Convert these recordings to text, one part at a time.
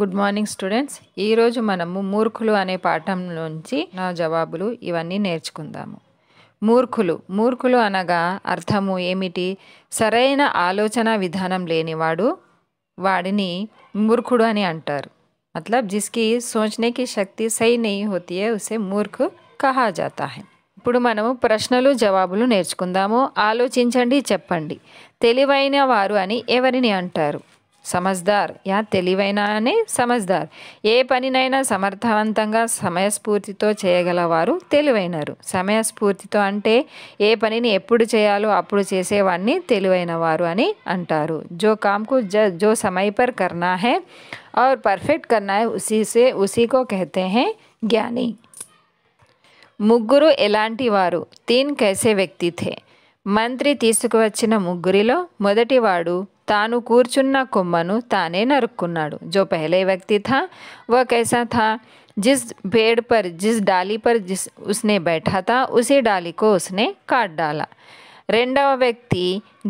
good morning students ఈరోజు మనము మూర్ఖులు అనే పాఠం నుంచి నా జవాబులు ఇవన్నీ నేర్చుకుందాము మూర్ఖులు మూర్ఖులు అనగా అర్థము ఏమిటి సరైన ఆలోచన విధానం లేనివాడు వాడిని మూర్ఖుడు అని అంటారు మతలబ్ జిస్కి సోచనేకి శక్తి సై నెయ్యి హోతియే ఉసే మూర్ఖు కహా జాతా హై ఇప్పుడు మనము ప్రశ్నలు జవాబులు నేర్చుకుందాము ఆలోచించండి చెప్పండి తెలివైన వారు అని ఎవరిని అంటారు సమజ్దార్ యా తెలివైన అని సమజ్దార్ ఏ పనినైనా సమర్థవంతంగా సమయస్ఫూర్తితో చేయగలవారు తెలివైనరు సమయస్ఫూర్తితో అంటే ఏ పనిని ఎప్పుడు చేయాలో అప్పుడు చేసేవాడిని తెలివైన వారు అని అంటారు జో కామ్కు జ జో సమయ పర్ కర్నా హే ఆర్ పర్ఫెక్ట్ కర్నా ఉసీసే ఉసీకో కహతే హే జ్ఞాని ముగ్గురు ఎలాంటి వారు తీన్ కేసే వ్యక్తి థే మంత్రి తీసుకువచ్చిన ముగ్గురిలో మొదటివాడు తాను కూర్చున్న కొమ్మను తానే నరుక్కున్నాడు జో పహలే వ్యక్తి థా వా కైసా థా జిస్ पेड़ పర్ జిస్ డాలీ పర్ జిస్ ఉస్నే బైఠా థా उसी डाली को కాట్ డాలా రెండవ వ్యక్తి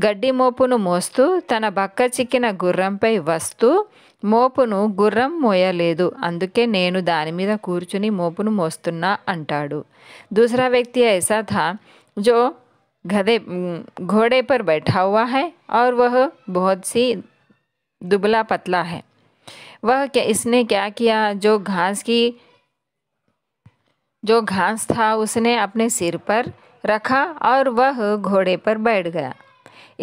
గడ్డి మోపును మోస్తూ తన బక్క చిక్కిన గుర్రంపై వస్తూ మోపును గుర్రం మోయలేదు అందుకే నేను దాని మీద కూర్చుని మోపును మోస్తున్నా అంటాడు దూసరా వ్యక్తి ఐసా థా జో घदे घोड़े पर बैठा हुआ है और वह बहुत सी दुबला पतला है वह क्या इसने क्या किया जो घास की जो घास था उसने अपने सिर पर रखा और वह घोड़े पर बैठ गया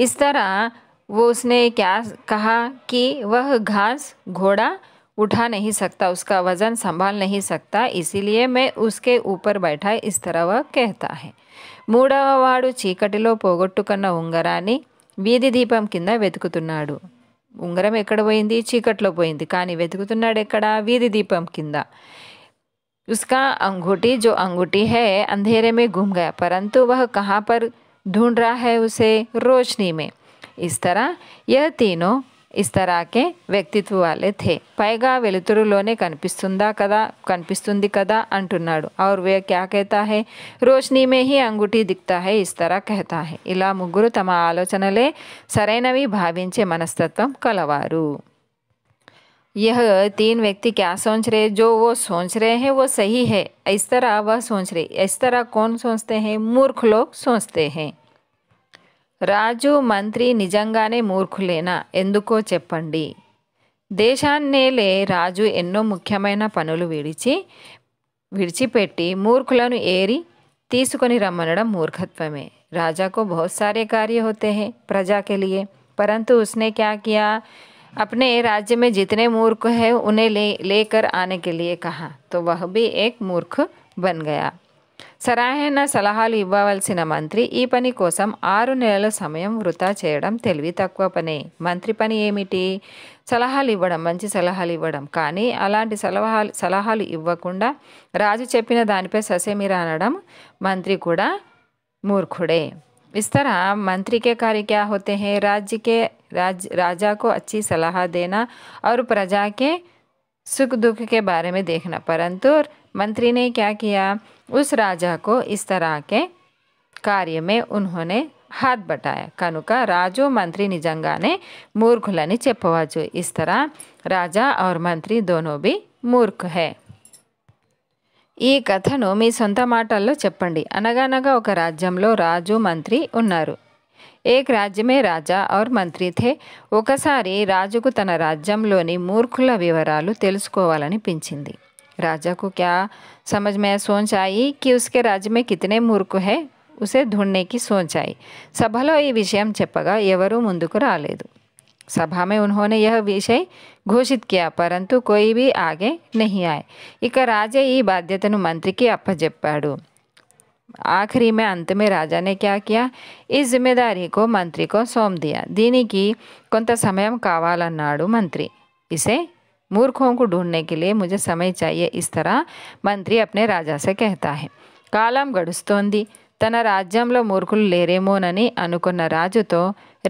इस तरह वो उसने क्या कहा कि वह घास घोड़ा उठा नहीं सकता उसका वज़न संभाल नहीं सकता इसीलिए मैं उसके ऊपर बैठा इस तरह वह कहता है మూడవవాడు చీకటిలో పోగొట్టుకున్న ఉంగరాన్ని వీధి దీపం కింద వెతుకుతున్నాడు ఉంగరం ఎక్కడ పోయింది చీకట్లో పోయింది కానీ వెతుకుతున్నాడు ఎక్కడ వీధి దీపం కింద ఉస్కా అంగుటి జో అంగుటి హే అంధేరేమే గుంగా పరంతు వహ परंतु वह कहाँ पर ढूंढ रहा है उसे इस तरह के व्यक्तित्व वाले थे पैगा वलतरों कदा कदा अंटना और वे क्या कहता है रोशनी में ही अंगूठी दिखता है इस तरह कहता है इला मुगर तम आलोचन ले आलोचनले सरनवि भावे मनस्तत्व कलवार यह तीन व्यक्ति क्या सोच रहे जो वो सोच रहे हैं वो सही है इस तरह वह सोच रहे इस तरह कौन सोचते हैं मूर्ख लोग सोचते हैं రాజు మంత్రి నిజంగానే మూర్ఖులేనా ఎందుకో చెప్పండి దేశాన్నేలే రాజు ఎన్నో ముఖ్యమైన పనులు వీడిచి విడిచిపెట్టి మూర్ఖులను ఏరి తీసుకొని రమ్మనడం మూర్ఖత్వమే राजाకు बहुत सारे कार्य होते हैं प्रजा के लिए परंतु उसने क्या किया अपने राज्य में जितने मूर्ख हैं उन्हें ले लेकर आने के लिए कहा तो वह भी एक मूर्ख बन गया సరైన సలహాలు ఇవ్వవలసిన మంత్రి ఈ పని కోసం ఆరు నెలల సమయం వృధా చేయడం తెలివి తక్కువ పనే మంత్రి పని ఏమిటి సలహాలు ఇవ్వడం మంచి సలహాలు ఇవ్వడం కానీ అలాంటి సలహాలు సలహాలు ఇవ్వకుండా రాజు చెప్పిన దానిపై ససేమిరా అనడం మంత్రి కూడా మూర్ఖుడే इस మంత్రికే मंत्री के कार्य क्या होते हैं राज्य के राज राजा को अच्छी सलाह देना और मंत्री ने क्या किया उस राजा को इस तरह के कार्य में उन्होंने హాత్ బటాయ కనుక రాజు మంత్రి నిజంగానే మూర్ఖులని చెప్పవచ్చు ఇస్తర రాజా ఔర్ మంత్రి దోనోబి మూర్ఖ హే ఈ కథను మీ సొంత మాటల్లో చెప్పండి అనగనగా ఒక రాజ్యంలో రాజు మంత్రి ఉన్నారు ఏక్ రాజ్యమే రాజా ఔర్ మంత్రి థే ఒకసారి రాజుకు తన రాజ్యంలోని మూర్ఖుల వివరాలు తెలుసుకోవాలనిపించింది రాజాకు క్యా సమజ్మేయ సోంచాయి కి ఉస్కే రాజ్యమే కిత్నే ముర్కు హై ఉసే ఢూడ్నేకి సోంచాయి సభలో ఈ విషయం చెప్పగా ఎవరూ ముందుకు రాలేదు సభమే उन्होने यह विषय घोषित किया परंतु कोई भी आगे नहीं आए ఇక राजे ई बाध्यतनु मंत्री के अपा చెప్పాడు ఆఖరీమే అంతమే రాజనే క్యా కియా ఈ జిమేదారీకో మంత్రికో సోమ్ దయా దినేకి కొంత సమయం కావాలన్నాడు మంత్రి ఇసే मूर्खों को ढूंढने के लिए मुझे समय चाहिए इस तरह मंत्री अपने राजा से कहता है కాలం गड़स्तोंदी तन राज्य మూర్ఖులు లేరేమోనని అనుకున్న तो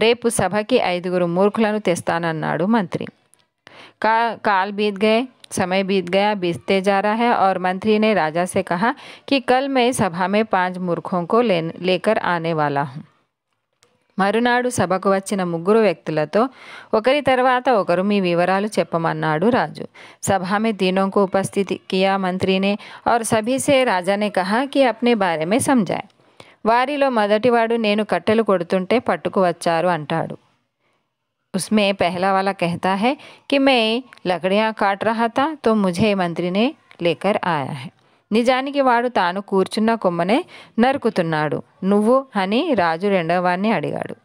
रेप सभा की మూర్ఖులను తెస్తానన్నాడు मंत्री का काल बीत गए समय बीत गया बीतते जा रहा है और मंत्री ने राजा से कहा कि कल मैं सभा में पांच मूर्खों को ले लेकर आने वाला हूँ मरना सभा को वचिन मुगर व्यक्त तो तरवा विवरा चपमना राजु सभा में तीनों को उपस्थित किया मंत्री ने और सभी से राजा ने कहा कि अपने बारे में समझाएं वारी मोदीवा नैन कटेल को పట్టుకు अटाड़ उसमें पहला वाला कहता है कि मैं लकड़ियाँ काट रहा था तो मुझे मंत्री ने लेकर आया है నిజానికి వాడు తాను కూర్చున్న కొమ్మనే నరుకుతున్నాడు నువ్వు అని రాజు రెండవవాణ్ణి అడిగాడు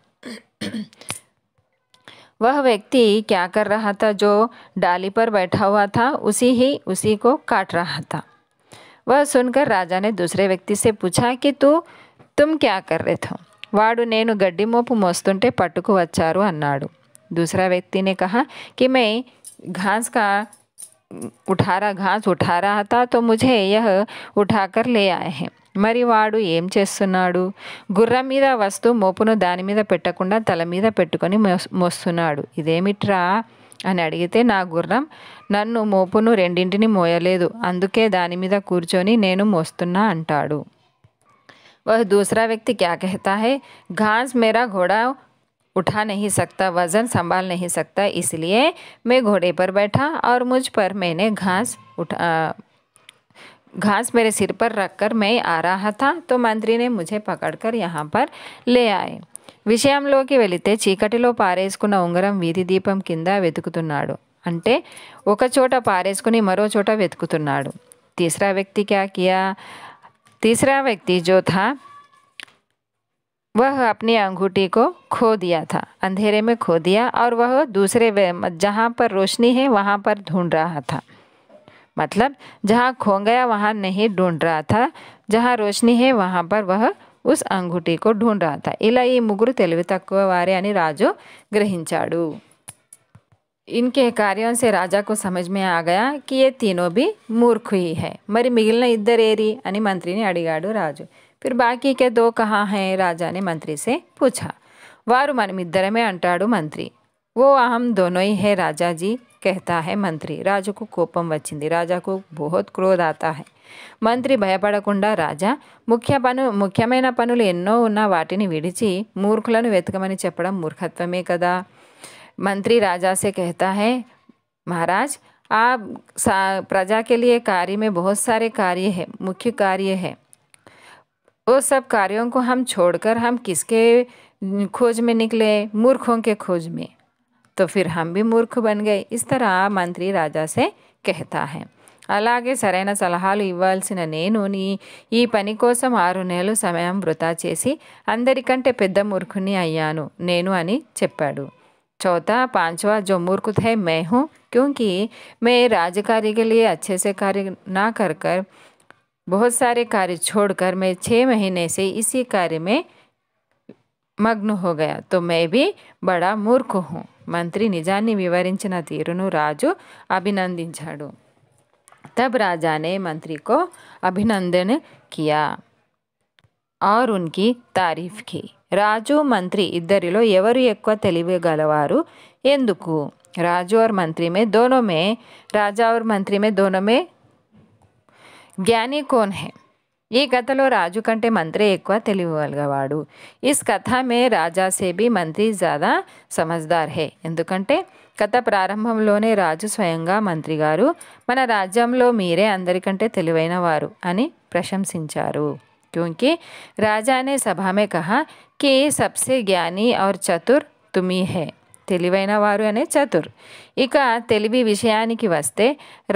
వహ వ్యక్తి క్యాకర్ कर జో था जो डाली पर बैठा हुआ था उसी ही उसी को काट रहा था वह सुनकर राजा ने दूसरे व्यक्ति से వాడు నేను గడ్డి మోపు మోస్తుంటే పట్టుకు వచ్చారు అన్నాడు దూసరా వ్యక్తినే కహా కి మే ఘాస్ కా ఉఠారా ఘాస్ ఉఠారా హతా తో ముజే యహ ఉఠాకర్ లే ఆయే మరి వాడు ఏం చేస్తున్నాడు గుర్రం మీద వస్తూ మోపును దాని మీద పెట్టకుండా తల మీద పెట్టుకొని మోస్తున్నాడు ఇదేమిట్రా అని అడిగితే నా గుర్రం నన్ను మోపును రెండింటిని మోయలేదు అందుకే దాని మీద కూర్చొని నేను మోస్తున్నా అంటాడు వహ దూసరా వ్యక్తి క్యా కహతా హే ఘాస్ మేరా ఘోడా उठा नहीं सकता वज़न संभाल नहीं सकता इसलिए मैं घोड़े पर बैठा और मुझ पर मैंने घास उठा घास मेरे सिर पर रखकर मैं आ रहा था तो मंत्री ने मुझे पकड़कर यहाँ पर ले आए విషయంలోకి వెళితే చీకటిలో పారేసుకున్న ఉంగరం వీధి దీపం కింద వెతుకుతున్నాడు అంటే ఒక చోట పారేసుకుని మరో చోట వెతుకుతున్నాడు తీసరా వ్యక్తి క్యా కియా తీసరా వ్యక్తి జో वह अपनी अंगूठी को खो दिया था अंधेरे में खो दिया और वह दूसरे जहाँ पर रोशनी है वहाँ पर ढूंढ रहा था मतलब जहाँ खो गया वहाँ नहीं ढूंढ रहा था जहाँ रोशनी है वहाँ पर वह उस अंगूठी को ढूंढ रहा था इला ఈ तेल తెలివి वारे यानी అని రాజు గ్రహించాడు इनके कार्यों से राजा को समझ में आ गया कि ये तीनों भी मूर्ख ही है मरी इधर एरी ఇద్దరేరి मंत्री ने అడిగాడు राजू फिर बाकी के दो कहाँ हैं राजा ने मंत्री से पूछा वारु मन इधर में अंटाड़ू मंत्री वो अहम दोनों ही है राजा जी कहता है मंत्री राजा को कोपम वचिंद राजा को बहुत क्रोध आता है मंत्री भयपड़क राजा मुख्य पन मुख्यमंत्री पनल एनो वाट विचि मूर्खुन वतकमान चपड़ मूर्खत्वे कदा मंत्री राजा से कहता है महाराज आप प्रजा के लिए कार्य में बहुत सारे कार्य है मुख्य कार्य है वो सब कार्यों को हम छोड़कर हम किसके खोज में निकले मूर्खों के खोज में तो फिर हम भी मूर्ख बन गए इस तरह मंत्री राजा से कहता है अलागे सर సలహాలు ఇవ్వాల్సిన నేను पनी कोसम आर ने समय నెలలు चेसी अंदर कंटे पेद मूर्खुनी अय्या అయ్యాను నేను चौथा पांचवा जो मूर्ख है मैं हूँ क्योंकि मैं राज्य के लिए अच्छे से कार्य ना कर कर बहुत सारे कार्य छोड़कर मैं छः महीने से इसी कार्य में मग्न हो गया तो मैं भी बड़ा मूर्ख हूँ मंत्री निजा विवरी तीर राजु अभिनंदा तब राजा ने मंत्री को अभिनंदन किया और उनकी तारीफ की राजु मंत्री इधर एवर एक्वेगलवरू राजू और मंत्री में दोनों में राजा और मंत्री में दोनों में జ్ఞాని కోన్ హే ఈ కథలో రాజు కంటే మంత్రి ఎక్కువ తెలియగలవాడు ఇస్ కథ మే రాజా సేబి మంత్రి జాదా సమజ్దార్ హే ఎందుకంటే కథ ప్రారంభంలోనే రాజు స్వయంగా మంత్రి గారు మన రాజ్యంలో మీరే అందరికంటే తెలివైన వారు అని ప్రశంసించారు क्योंकि राजा ने सभा में कहा कि सबसे ज्ञानी और चतुर तुम ही है తెలివైన వారు అనే చతుర్ ఇక తెలివి విషయానికి వస్తే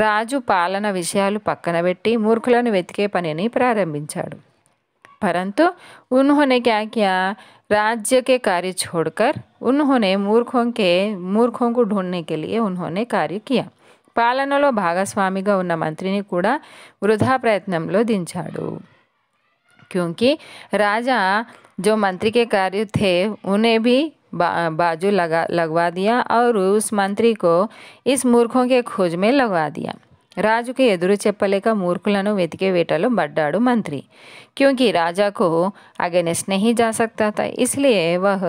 రాజు పాలన విషయాలు పక్కన పెట్టి మూర్ఖులను వెతికే పనిని ప్రారంభించాడు పరంతు ఉన్హోనే క్యాక్యా రాజ్యకే కార్య के ఉన్హోనే మూర్ఖోంకే మూర్ఖోంకు मूर्खों కెలియే ఉన్హోనే కార్య కియా పాలనలో భాగస్వామిగా ఉన్న మంత్రిని కూడా వృధా ప్రయత్నంలో దించాడు క్యూంకి రాజా జో మంత్రికే के कार्य બા बाजू લગવા દિયા અને ਉਸ મંત્રી કો ઇસ મૂર્ખો કે ખોજ મે લગવા દિયા રાજુ કે યદુર ચેપલે કે મૂર્ખલનુ વેતકે વેટાલો બડડાડ મંત્રી ક્યોકી રાજા કો અગે ને સ્નેહી જા શકતા તા ઇસલીય વહ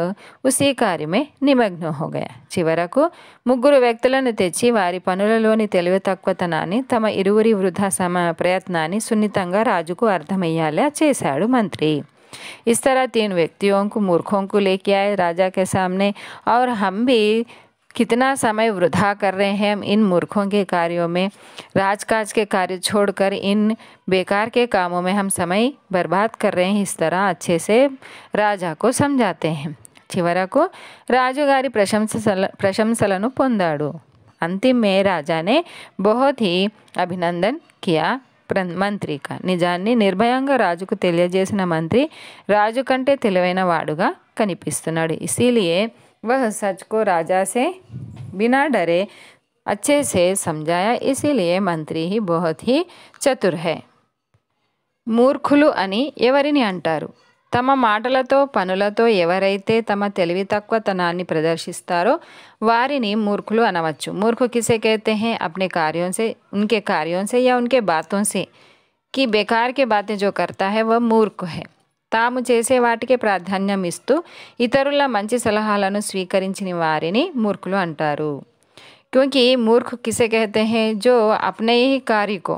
ઉસી કાર્ય મે નિમગ્નો હો ગયા ચિවරકુ મુગુર વેક્તલનુ તેચી વારી પનુલલોની તેલે તકવ તનાની તમા ઇરુરી વૃધા સમા પ્રયત્નાની સુન્નિતંગા રાજુ કો અર્થમૈયાલે ચેશાડ મંત્રી इस तरह तीन व्यक्तियों को मूर्खों को लेके आए राजा के सामने और हम भी कितना समय वृद्धा कर रहे हैं हम इन मूर्खों के कार्यों में राजकाज के कार्य छोड़कर इन बेकार के कामों में हम समय बर्बाद कर रहे हैं इस तरह अच्छे से राजा को समझाते हैं को राजगारी ప్రశంసల ప్రశంసలను पंदाड़ो अंतिम में राजा ने बहुत ही अभिनंदन किया ప్రమ మంత్రిక నిజాని నిర్భయాంగ రాజుకు తెలియజేసిన మంత్రి రాజు కంటే తెలివైనవాడుగా కనిపిస్తున్నాడు इसीलिए वह सच को राजा से बिना डरे अच्छे से समझाया इसीलिए मंत्री ही बहुत ही चतुर है मूर्खలు అని ఎవరిని అంటారు తమ మాటలతో పనులతో ఎవరైతే తమ తెలివి తక్కువతనాని ప్రదర్శిస్తారో వారిని మూర్ఖులు అనవచ్చు మూర్ఖు किसे कहते हैं अपने कार्यों से उनके कार्यों से या उनके बातों से कि बेकार के बातें जो करता है वह मूर्ख है ताम ऐसे वाटिके प्राधान्यमिस्तु इतरుల మంచి సలహాలను స్వీకరించని వారిని మూర్ఖులు అంటారు ఎందుకంటే మూర్ఖు किसे कहते हैं जो अपने ही کاریకు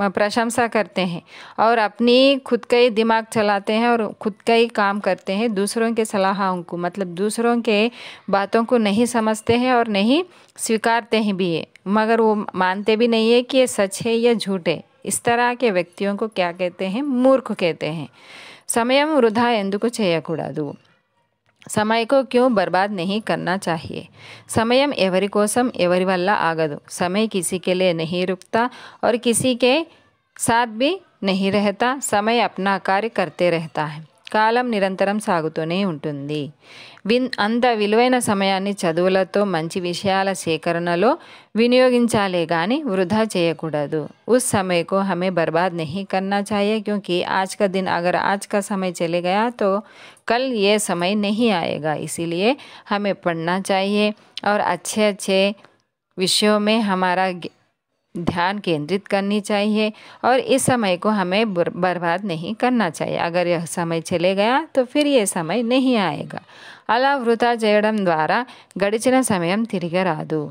प्रशंसा करते हैं और अपनी खुद का ही दिमाग चलाते हैं और खुद का ही काम करते हैं दूसरों के सलाहों को मतलब दूसरों के बातों को नहीं समझते हैं और नहीं स्वीकारते हैं भी है मगर वो मानते भी नहीं है कि ये सच है या झूठ है इस तरह के व्यक्तियों को क्या कहते हैं मूर्ख कहते हैं సమయం వృధా ఎందుకు दू समय को क्यों बर्बाद नहीं करना चाहिए समय एवरी कोसम एवरी वल्ल आगद समय किसी के लिए नहीं रुकता और किसी के साथ भी नहीं रहता समय अपना कार्य करते रहता है कालम निरंतर సాగుతూనే ఉంటుంది विन अंत विवयानी चवल तो मंच विषय सेकरण विनियोगे वृधा चेयकू उस समय को हमें बर्बाद नहीं करना चाहिए क्योंकि आज का दिन अगर आज का समय चले गया तो कल ये समय नहीं आएगा इसीलिए हमें पढ़ना चाहिए और अच्छे अच्छे विषयों में हमारा ध्यान केंद्रित करनी चाहिए और इस समय को हमें बर्बाद नहीं करना चाहिए अगर यह समय चले गया तो फिर यह समय नहीं आएगा अला वृता चेयर द्वारा गड़चना समय तिगे రాదు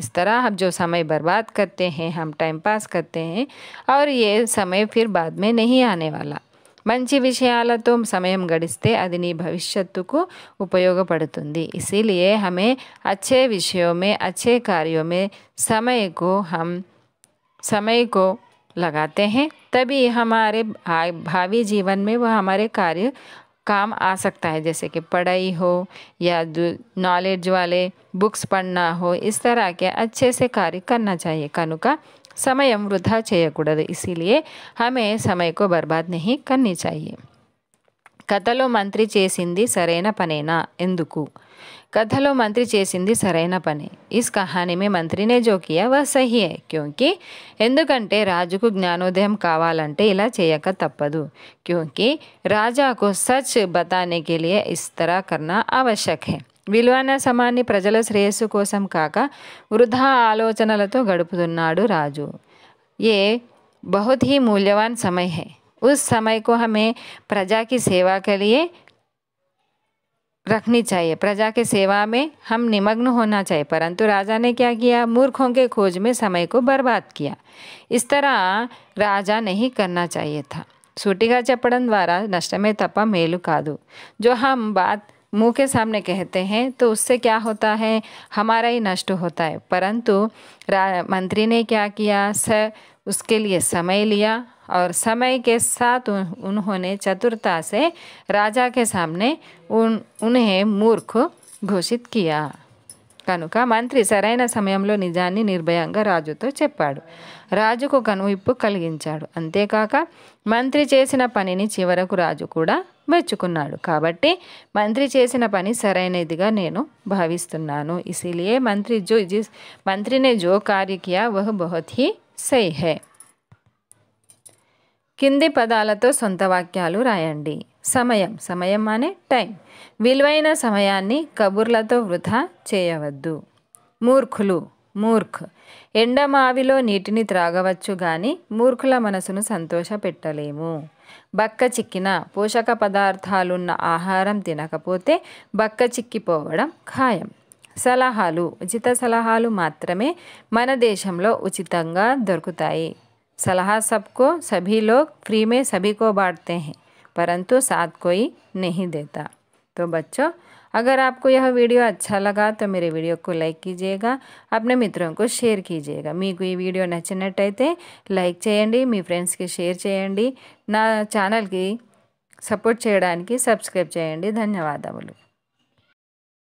इस तरह हम जो समय बर्बाद करते हैं हम टाइम पास करते हैं और ये समय फिर बाद में नहीं आने वाला ఆనే विषय तो समय गड़स्ते अभी नी भविष्य को उपयोगपड़ी इसीलिए हमें अच्छे विषयों में अच्छे कार्यों में समय को हम समय को लगाते हैं तभी हमारे भावी जीवन में वह हमारे कार्य काम आ सकता है जैसे कि पढ़ाई हो या नॉलेज वाले बुक्स पढ़ना हो इस तरह के अच्छे से कार्य करना चाहिए का समय वृथा చేయకూడదు इसीलिए हमें समय को बर्बाद नहीं करनी चाहिए కథలో మంత్రి చేసింది సరైన పనేనా ఎందుకు కథలో మంత్రి చేసింది సరైన పని ఈ కహాని మే మంత్రి వ వా సహీ హై ఎందుకంటే రాజుకు జ్ఞానోదయం కావాలంటే ఇలా చేయక తప్పదు క్యోంకి రాజాకు సచ్ బతానే కే లియే కర్నా ఆవశ్యక్ హై విలువైన సమాన్ని ప్రజల శ్రేయస్సు కోసం కాక వృధా ఆలోచనలతో గడుపుతున్నాడు రాజు ఏ బహుత్ హీ మూల్యవాన్ సమయ उस समय को हमें प्रजा की सेवा के लिए रखनी चाहिए प्रजा के सेवा में हम निमग्न होना चाहिए परंतु राजा ने क्या किया मूर्खों के खोज में समय को बर्बाद किया इस तरह राजा नहीं करना चाहिए था सूटिका चपड़न द्वारा नष्ट में तपा मेलु कादू जो हम बात मुंह के सामने कहते हैं तो उससे क्या होता है हमारा ही नष्ट होता है परंतु मंत्री ने क्या किया सर उसके लिए समय लिया और समय के साथ उन्होंने चतुर्ता से राजा के सामने उन उन्हें मूर्ख घोषित किया कनुका मंत्री सरायना समयमलो निजा ने निर्भयंगा राजु तो చెప్పాడు రాజుకు కనువిప్పు కలిగించాడు అంతే కాక మంత్రి చేసిన పనిని చివరకు రాజు కూడా వెచ్చుకున్నాడు కాబట్టి మంత్రి చేసిన పని సరైనదిగా నేను భావిస్తున్నాను इसीलिए మంత్రి జో మంత్రినే జో కార్య kiya वह बहुत ही सही है కింది పదాలతో సొంత వాక్యాలు రాయండి సమయం సమయం అనే టైం విలువైన సమయాన్ని కబుర్లతో వృధా చేయవద్దు మూర్ఖులు మూర్ఖ్ ఎండమావిలో నీటిని త్రాగవచ్చు కానీ మూర్ఖుల మనసును సంతోషపెట్టలేము బక్క చిక్కిన పోషక పదార్థాలున్న ఆహారం తినకపోతే బక్క చిక్కిపోవడం ఖాయం సలహాలు ఉచిత సలహాలు మాత్రమే మన దేశంలో ఉచితంగా దొరుకుతాయి सलाह सबको सभी लोग फ्री में सभी को बांटते हैं परंतु साथ कोई नहीं देता तो बच्चों अगर आपको यह वीडियो अच्छा लगा तो मेरे वीडियो को लाइक कीजिएगा अपने मित्रों को शेयर कीजिएगा मी वीडियो नचनटते लाइक चयें फ्रेंड्स की शेयर चयी ना चाने की सपोर्ट चेयर की सब्सक्राइब सब्सक्रैबी धन्यवाद